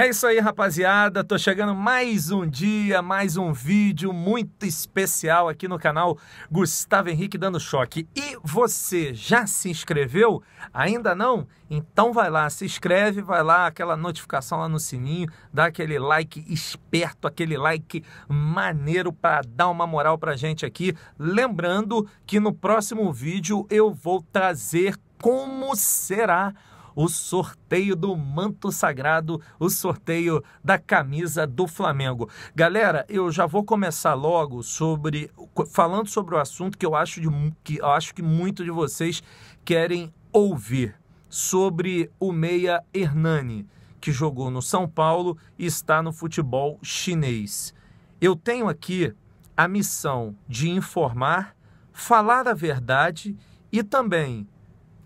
É isso aí, rapaziada. Tô chegando mais um dia, mais um vídeo muito especial aqui no canal Gustavo Henrique dando choque. E você já se inscreveu? Ainda não? Então vai lá, se inscreve, vai lá, aquela notificação lá no sininho, dá aquele like esperto, aquele like maneiro para dar uma moral pra gente aqui. Lembrando que no próximo vídeo eu vou trazer como será o sorteio do manto sagrado, o sorteio da camisa do Flamengo. Galera, eu já vou começar logo sobre falando sobre o assunto que eu acho de, que eu acho que muito de vocês querem ouvir sobre o meia Hernani, que jogou no São Paulo e está no futebol chinês. Eu tenho aqui a missão de informar, falar a verdade e também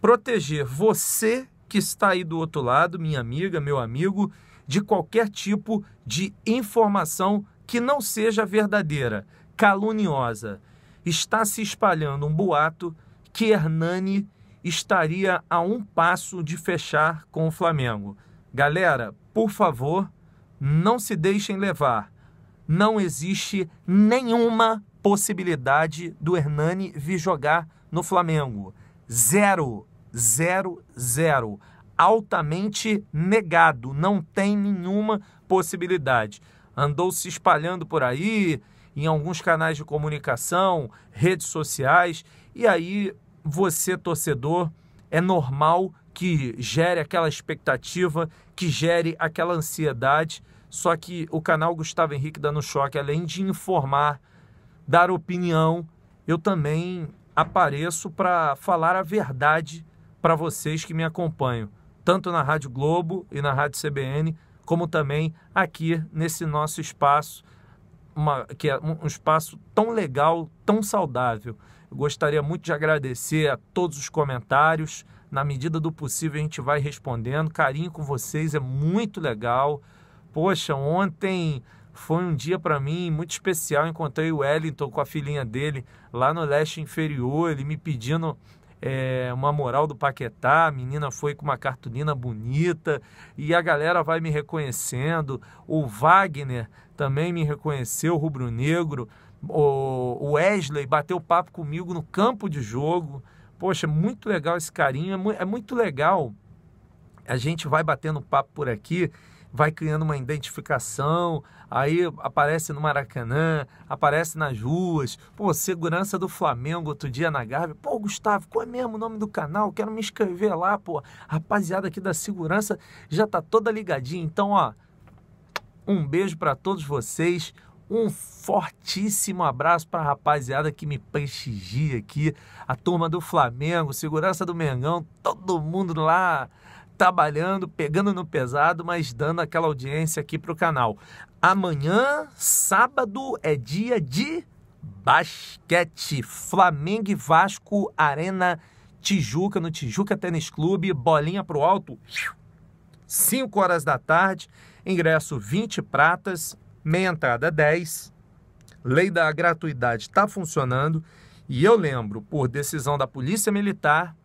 proteger você que está aí do outro lado, minha amiga, meu amigo, de qualquer tipo de informação que não seja verdadeira, caluniosa. Está se espalhando um boato que Hernani estaria a um passo de fechar com o Flamengo. Galera, por favor, não se deixem levar. Não existe nenhuma possibilidade do Hernani vir jogar no Flamengo. Zero zero Altamente negado, não tem nenhuma possibilidade. Andou se espalhando por aí, em alguns canais de comunicação, redes sociais, e aí você, torcedor, é normal que gere aquela expectativa, que gere aquela ansiedade. Só que o canal Gustavo Henrique dando choque, além de informar, dar opinião, eu também apareço para falar a verdade para vocês que me acompanham, tanto na Rádio Globo e na Rádio CBN, como também aqui nesse nosso espaço, uma, que é um espaço tão legal, tão saudável. Eu gostaria muito de agradecer a todos os comentários. Na medida do possível, a gente vai respondendo. Carinho com vocês é muito legal. Poxa, ontem foi um dia para mim muito especial. Encontrei o Wellington com a filhinha dele lá no leste inferior, ele me pedindo é, uma moral do Paquetá, a menina foi com uma cartolina bonita e a galera vai me reconhecendo. O Wagner também me reconheceu, Rubro Negro. O Wesley bateu papo comigo no campo de jogo. Poxa, muito legal esse carinho, é, é muito legal. A gente vai batendo papo por aqui vai criando uma identificação, aí aparece no Maracanã, aparece nas ruas. Pô, segurança do Flamengo outro dia na Gávea. Pô, Gustavo, qual é mesmo o nome do canal? Quero me inscrever lá, pô. Rapaziada aqui da segurança já tá toda ligadinha. Então, ó, um beijo para todos vocês. Um fortíssimo abraço para a rapaziada que me prestigia aqui, a turma do Flamengo, segurança do Mengão, todo mundo lá trabalhando, pegando no pesado, mas dando aquela audiência aqui para o canal. Amanhã, sábado, é dia de basquete. Flamengo e Vasco, Arena Tijuca, no Tijuca Tênis Clube, bolinha para o alto, 5 horas da tarde, ingresso 20 pratas, meia entrada 10. Lei da gratuidade está funcionando. E eu lembro, por decisão da Polícia Militar,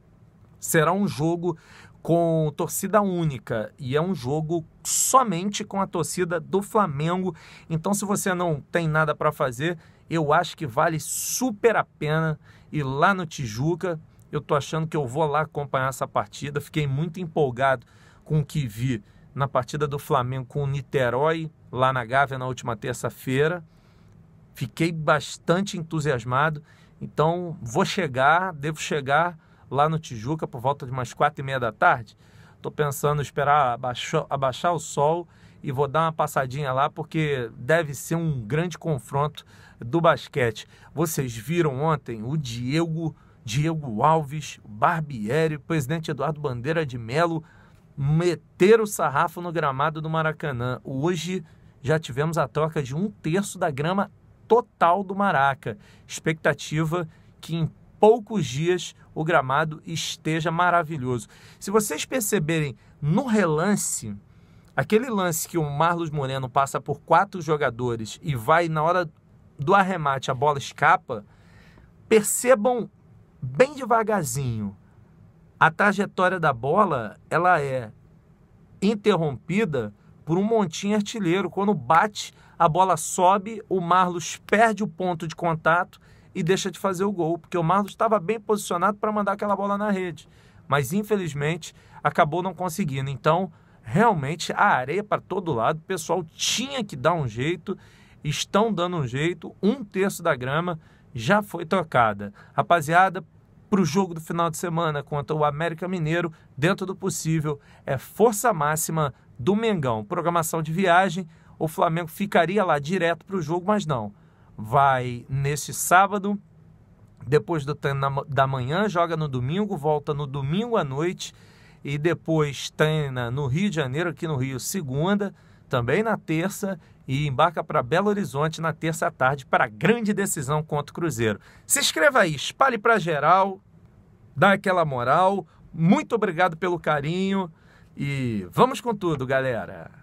será um jogo com torcida única e é um jogo somente com a torcida do Flamengo. Então, se você não tem nada para fazer, eu acho que vale super a pena ir lá no Tijuca. Eu tô achando que eu vou lá acompanhar essa partida. Fiquei muito empolgado com o que vi na partida do Flamengo com o Niterói lá na Gávea na última terça-feira. Fiquei bastante entusiasmado. Então, vou chegar, devo chegar lá no Tijuca por volta de umas quatro e meia da tarde. Estou pensando em esperar abaixar, abaixar o sol e vou dar uma passadinha lá porque deve ser um grande confronto do basquete. Vocês viram ontem o Diego, Diego Alves, Barbieri, o presidente Eduardo Bandeira de Melo meter o sarrafo no gramado do Maracanã. Hoje já tivemos a troca de um terço da grama total do Maraca. Expectativa que em poucos dias o gramado esteja maravilhoso. Se vocês perceberem no relance, aquele lance que o Marlos Moreno passa por quatro jogadores e vai na hora do arremate a bola escapa, percebam bem devagarzinho. A trajetória da bola, ela é interrompida por um montinho artilheiro. Quando bate, a bola sobe, o Marlos perde o ponto de contato e deixa de fazer o gol, porque o Marlos estava bem posicionado para mandar aquela bola na rede, mas infelizmente acabou não conseguindo. Então, realmente a areia para todo lado, o pessoal tinha que dar um jeito, estão dando um jeito, um terço da grama já foi trocada. Rapaziada, para o jogo do final de semana contra o América Mineiro, dentro do possível, é força máxima do Mengão. Programação de viagem, o Flamengo ficaria lá direto para o jogo, mas não vai neste sábado, depois do treino da manhã, joga no domingo, volta no domingo à noite e depois treina no Rio de Janeiro, aqui no Rio, segunda, também na terça e embarca para Belo Horizonte na terça à tarde para a grande decisão contra o Cruzeiro. Se inscreva aí, espalhe para geral, dá aquela moral. Muito obrigado pelo carinho e vamos com tudo, galera!